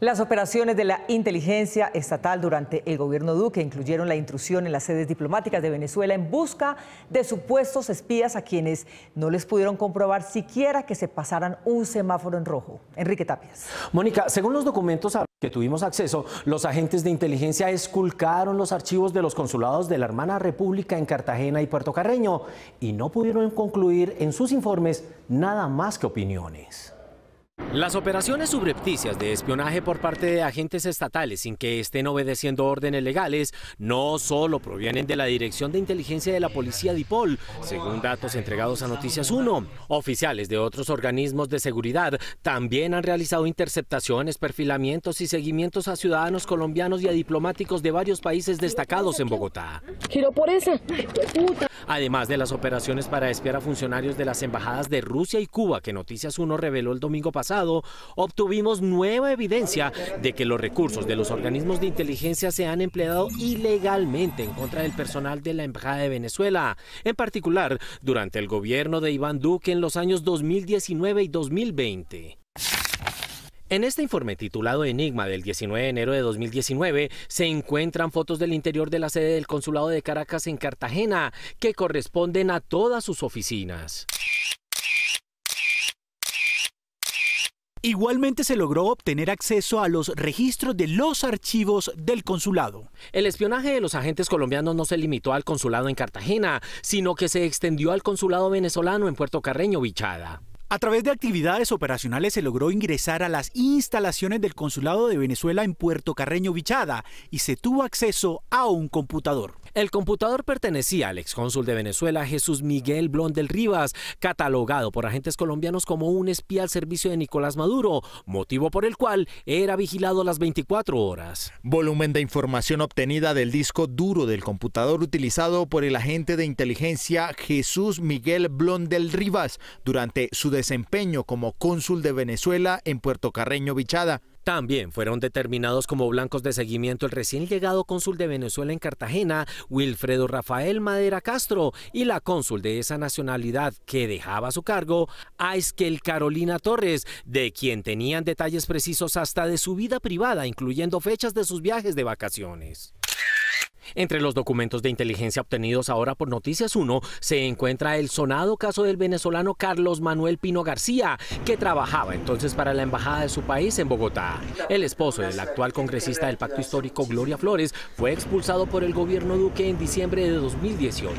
Las operaciones de la inteligencia estatal durante el gobierno Duque incluyeron la intrusión en las sedes diplomáticas de Venezuela en busca de supuestos espías a quienes no les pudieron comprobar siquiera que se pasaran un semáforo en rojo. Enrique Tapias. Mónica, según los documentos a que tuvimos acceso, los agentes de inteligencia esculcaron los archivos de los consulados de la hermana República en Cartagena y Puerto Carreño y no pudieron concluir en sus informes nada más que opiniones. Las operaciones subrepticias de espionaje por parte de agentes estatales sin que estén obedeciendo órdenes legales no solo provienen de la Dirección de Inteligencia de la Policía DIPOL, según datos entregados a Noticias 1. Oficiales de otros organismos de seguridad también han realizado interceptaciones, perfilamientos y seguimientos a ciudadanos colombianos y a diplomáticos de varios países destacados en Bogotá. por esa. Además de las operaciones para espiar a funcionarios de las embajadas de Rusia y Cuba que Noticias 1 reveló el domingo pasado, obtuvimos nueva evidencia de que los recursos de los organismos de inteligencia se han empleado ilegalmente en contra del personal de la Embajada de Venezuela, en particular durante el gobierno de Iván Duque en los años 2019 y 2020. En este informe titulado Enigma del 19 de enero de 2019 se encuentran fotos del interior de la sede del Consulado de Caracas en Cartagena que corresponden a todas sus oficinas. Igualmente se logró obtener acceso a los registros de los archivos del consulado. El espionaje de los agentes colombianos no se limitó al consulado en Cartagena, sino que se extendió al consulado venezolano en Puerto Carreño, Bichada. A través de actividades operacionales se logró ingresar a las instalaciones del Consulado de Venezuela en Puerto Carreño Vichada y se tuvo acceso a un computador. El computador pertenecía al excónsul de Venezuela Jesús Miguel Blondel Rivas, catalogado por agentes colombianos como un espía al servicio de Nicolás Maduro, motivo por el cual era vigilado las 24 horas. Volumen de información obtenida del disco duro del computador utilizado por el agente de inteligencia Jesús Miguel Blondel Rivas durante su desempeño como cónsul de Venezuela en Puerto Carreño Bichada. También fueron determinados como blancos de seguimiento el recién llegado cónsul de Venezuela en Cartagena, Wilfredo Rafael Madera Castro, y la cónsul de esa nacionalidad que dejaba su cargo, Aiskel Carolina Torres, de quien tenían detalles precisos hasta de su vida privada, incluyendo fechas de sus viajes de vacaciones. Entre los documentos de inteligencia obtenidos ahora por Noticias 1 se encuentra el sonado caso del venezolano Carlos Manuel Pino García, que trabajaba entonces para la embajada de su país en Bogotá. El esposo del actual congresista del Pacto Histórico Gloria Flores fue expulsado por el gobierno Duque en diciembre de 2018.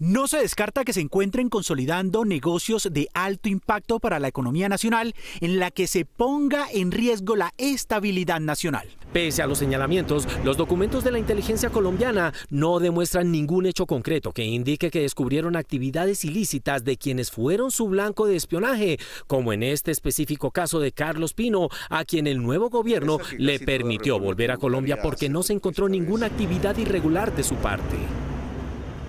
No se descarta que se encuentren consolidando negocios de alto impacto para la economía nacional en la que se ponga en riesgo la estabilidad nacional. Pese a los señalamientos, los documentos de la inteligencia colombiana no demuestran ningún hecho concreto que indique que descubrieron actividades ilícitas de quienes fueron su blanco de espionaje, como en este específico caso de Carlos Pino, a quien el nuevo gobierno le permitió volver a Colombia porque no se encontró ninguna actividad irregular de su parte.